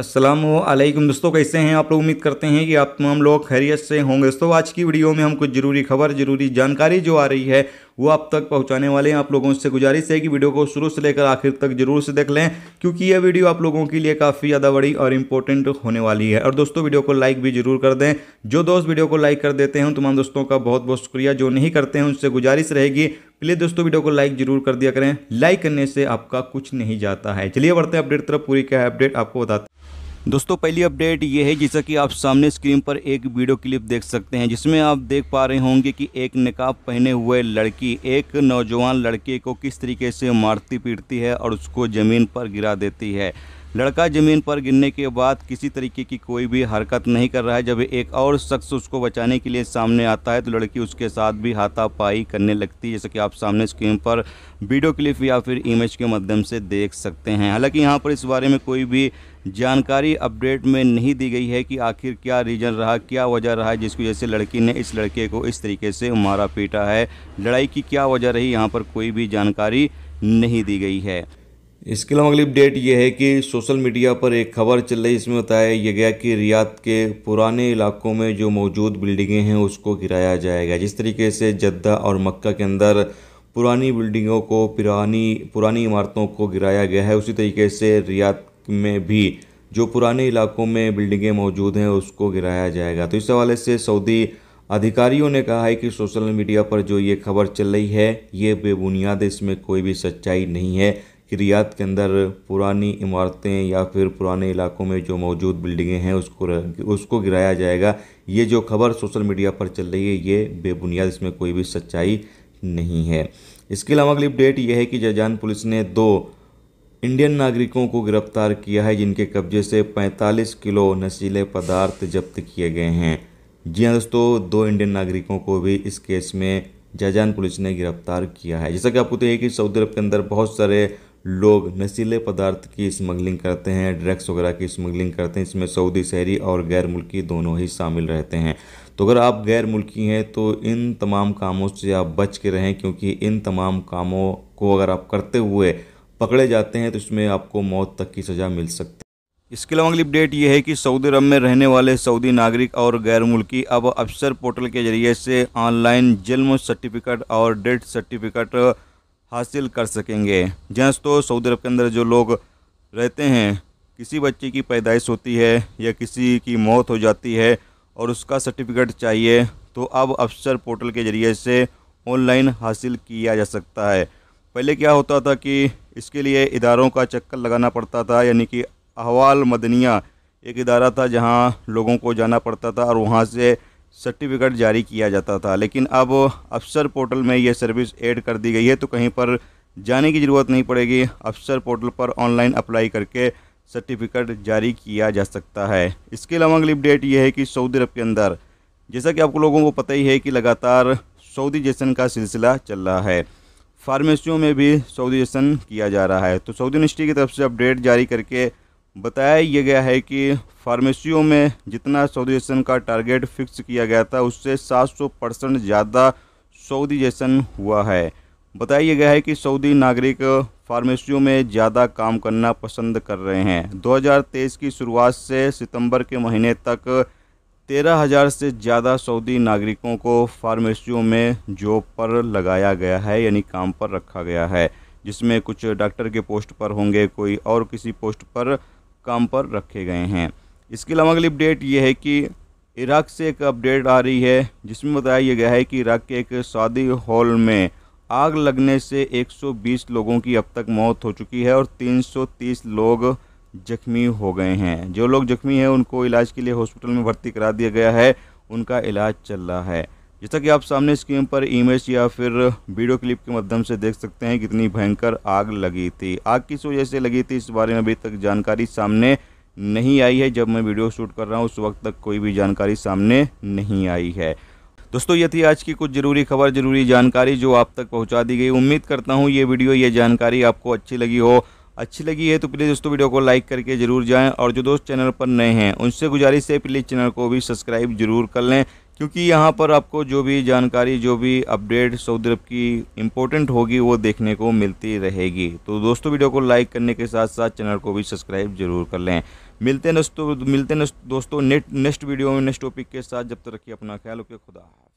असलम दोस्तों कैसे हैं आप लोग उम्मीद करते हैं कि आप तमाम लोग खैरियत से होंगे दोस्तों आज की वीडियो में हम कुछ ज़रूरी खबर ज़रूरी जानकारी जो आ रही है वो आप तक पहुंचाने वाले हैं आप लोगों से गुजारिश है कि वीडियो को शुरू से लेकर आखिर तक जरूर से देख लें क्योंकि यह वीडियो आप लोगों के लिए काफ़ी ज़्यादा बड़ी और इम्पोर्टेंट होने वाली है और दोस्तों वीडियो को लाइक भी जरूर कर दें जो दोस्त वीडियो को लाइक कर देते हैं तमाम दोस्तों का बहुत बहुत शुक्रिया जो नहीं करते हैं उनसे गुजारिश रहेगी प्लीज़ दोस्तों वीडियो को लाइक जरूर कर दिया करें लाइक करने से आपका कुछ नहीं जाता है चलिए बढ़ते हैं अपडेट तरफ पूरी क्या है अपडेट आपको बताते दोस्तों पहली अपडेट ये है जैसा कि आप सामने स्क्रीन पर एक वीडियो क्लिप देख सकते हैं जिसमें आप देख पा रहे होंगे कि एक नकाब पहने हुए लड़की एक नौजवान लड़के को किस तरीके से मारती पीटती है और उसको ज़मीन पर गिरा देती है लड़का ज़मीन पर गिरने के बाद किसी तरीके की कोई भी हरकत नहीं कर रहा है जब एक और शख्स उसको बचाने के लिए सामने आता है तो लड़की उसके साथ भी हाथापाई करने लगती है जैसे कि आप सामने स्क्रीन पर वीडियो क्लिप या फिर इमेज के माध्यम से देख सकते हैं हालांकि यहाँ पर इस बारे में कोई भी जानकारी अपडेट में नहीं दी गई है कि आखिर क्या रीज़न रहा क्या वजह रहा जिसकी वजह से लड़की ने इस लड़के को इस तरीके से मारा पीटा है लड़ाई की क्या वजह रही यहाँ पर कोई भी जानकारी नहीं दी गई है इसके अलावा अगली अपडेट ये है कि सोशल मीडिया पर एक खबर चल रही है इसमें बताया यह गया कि रियाद के पुराने इलाकों में जो मौजूद बिल्डिंगें हैं उसको गिराया जाएगा जिस तरीके से जद्दा और मक्का के अंदर पुरानी बिल्डिंगों को पुरानी पुरानी इमारतों को गिराया गया है उसी तरीके से रियाद में भी जो पुराने इलाकों में बिल्डिंगें मौजूद हैं उसको गिराया जाएगा तो इस हवाले से सऊदी अधिकारियों ने कहा है कि सोशल मीडिया पर जो ये खबर चल रही है ये बेबुनियाद इसमें कोई भी सच्चाई नहीं है कि रियाद के अंदर पुरानी इमारतें या फिर पुराने इलाकों में जो मौजूद बिल्डिंगें हैं उसको उसको गिराया जाएगा ये जो खबर सोशल मीडिया पर चल रही है ये बेबुनियाद इसमें कोई भी सच्चाई नहीं है इसके अलावा अगली अपडेट यह है कि जजान पुलिस ने दो इंडियन नागरिकों को गिरफ्तार किया है जिनके कब्जे से 45 किलो नशीले पदार्थ जब्त किए गए हैं जी हाँ दोस्तों दो इंडियन नागरिकों को भी इस केस में जजान पुलिस ने गिरफ्तार किया है जैसा कि आपको तो है कि सऊदी अरब के अंदर बहुत सारे लोग नशीले पदार्थ की स्मगलिंग करते हैं ड्रग्स वगैरह की स्मगलिंग करते हैं इसमें सऊदी शहरी और गैर मुल्की दोनों ही शामिल रहते हैं तो अगर आप गैर मुल्की हैं तो इन तमाम कामों से आप बच के रहें क्योंकि इन तमाम कामों को अगर आप करते हुए पकड़े जाते हैं तो इसमें आपको मौत तक की सज़ा मिल सकती है इसके अलावा अगली अपडेट ये है कि सऊदी अरब में रहने वाले सऊदी नागरिक और गैर मुल्की अब अफसर पोर्टल के जरिए से ऑनलाइन जन्म सर्टिफिकेट और डेथ सर्टिफिकेट हासिल कर सकेंगे जहाँ तो सऊदी अरब के अंदर जो लोग रहते हैं किसी बच्चे की पैदाइश होती है या किसी की मौत हो जाती है और उसका सर्टिफिकेट चाहिए तो अब अफसर पोर्टल के ज़रिए से ऑनलाइन हासिल किया जा सकता है पहले क्या होता था कि इसके लिए इदारों का चक्कर लगाना पड़ता था यानी कि अहवाल मदनिया एक इदारा था जहां लोगों को जाना पड़ता था और वहां से सर्टिफिकेट जारी किया जाता था लेकिन अब अफसर पोर्टल में ये सर्विस ऐड कर दी गई है तो कहीं पर जाने की ज़रूरत नहीं पड़ेगी अफसर पोर्टल पर ऑनलाइन अप्लाई करके सर्टिफिकेट जारी किया जा सकता है इसके अलावा अगली अपडेट ये है कि सऊदी अरब के अंदर जैसा कि आपको लोगों को पता ही है कि लगातार सऊदी जैसन का सिलसिला चल रहा है फार्मेसियों में भी सऊदी जैसन किया जा रहा है तो सऊदी यूनिवर्सिटी की तरफ से अपडेट जारी करके बताया यह गया है कि फार्मेसियों में जितना सऊदी जैसन का टारगेट फिक्स किया गया था उससे 700 परसेंट ज़्यादा सऊदी जैसन हुआ है बताया गया है कि सऊदी नागरिक फार्मेसियों में ज़्यादा काम करना पसंद कर रहे हैं 2023 की शुरुआत से सितंबर के महीने तक 13,000 से ज़्यादा सऊदी नागरिकों को फार्मेसियों में जॉब पर लगाया गया है यानी काम पर रखा गया है जिसमें कुछ डॉक्टर के पोस्ट पर होंगे कोई और किसी पोस्ट पर काम पर रखे गए हैं इसके अलावा अगली अपडेट ये है कि इराक से एक अपडेट आ रही है जिसमें बताया गया है कि इराक के एक शादी हॉल में आग लगने से 120 लोगों की अब तक मौत हो चुकी है और 330 लोग जख्मी हो गए हैं जो लोग जख्मी हैं उनको इलाज के लिए हॉस्पिटल में भर्ती करा दिया गया है उनका इलाज चल रहा है जैसा कि आप सामने स्क्रीन पर इमेज या फिर वीडियो क्लिप के माध्यम से देख सकते हैं कितनी भयंकर आग लगी थी आग किस वजह से लगी थी इस बारे में अभी तक जानकारी सामने नहीं आई है जब मैं वीडियो शूट कर रहा हूँ उस वक्त तक कोई भी जानकारी सामने नहीं आई है दोस्तों ये थी आज की कुछ ज़रूरी खबर ज़रूरी जानकारी जो आप तक पहुँचा दी गई उम्मीद करता हूँ ये वीडियो ये जानकारी आपको अच्छी लगी हो अच्छी लगी है तो प्लीज़ दोस्तों वीडियो को लाइक करके जरूर जाएं और जो दोस्त चैनल पर नए हैं उनसे गुजारिश है प्लीज़ चैनल को भी सब्सक्राइब जरूर कर लें क्योंकि यहाँ पर आपको जो भी जानकारी जो भी अपडेट सऊदी अरब की इम्पोर्टेंट होगी वो देखने को मिलती रहेगी तो दोस्तों वीडियो को लाइक करने के साथ साथ चैनल को भी सब्सक्राइब जरूर कर लें मिलते हैं दोस्तों मिलते हैं दोस्तों नेक्स्ट वीडियो में नेक्स्ट टॉपिक के साथ जब तक रखिए अपना ख्याल रखिए खुदा